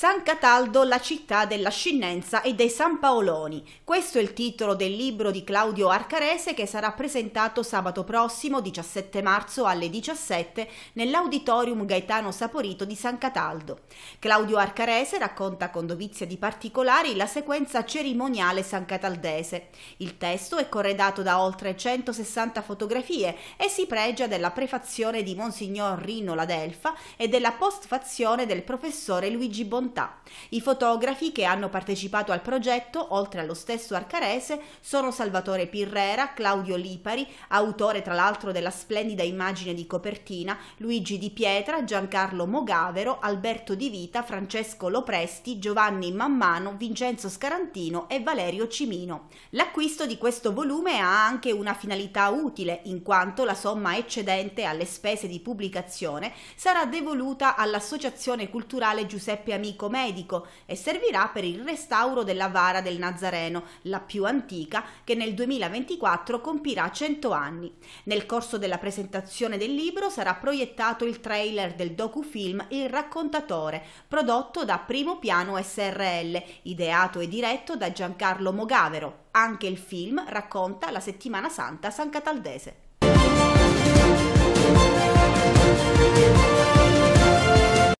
San Cataldo, la città della e dei San Paoloni. Questo è il titolo del libro di Claudio Arcarese che sarà presentato sabato prossimo, 17 marzo alle 17, nell'Auditorium Gaetano Saporito di San Cataldo. Claudio Arcarese racconta con dovizia di particolari la sequenza cerimoniale sancataldese. Il testo è corredato da oltre 160 fotografie e si pregia della prefazione di Monsignor Rino Ladelfa e della postfazione del professore Luigi Bondini bontà. I fotografi che hanno partecipato al progetto, oltre allo stesso Arcarese, sono Salvatore Pirrera, Claudio Lipari, autore tra l'altro della splendida immagine di copertina, Luigi Di Pietra, Giancarlo Mogavero, Alberto Di Vita, Francesco Lopresti, Giovanni Mammano, Vincenzo Scarantino e Valerio Cimino. L'acquisto di questo volume ha anche una finalità utile, in quanto la somma eccedente alle spese di pubblicazione sarà devoluta all'Associazione Culturale Giuseppe Amico antico medico e servirà per il restauro della Vara del Nazareno, la più antica, che nel 2024 compirà 100 anni. Nel corso della presentazione del libro sarà proiettato il trailer del docufilm Il raccontatore, prodotto da Primo Piano SRL, ideato e diretto da Giancarlo Mogavero. Anche il film racconta la settimana santa san cataldese.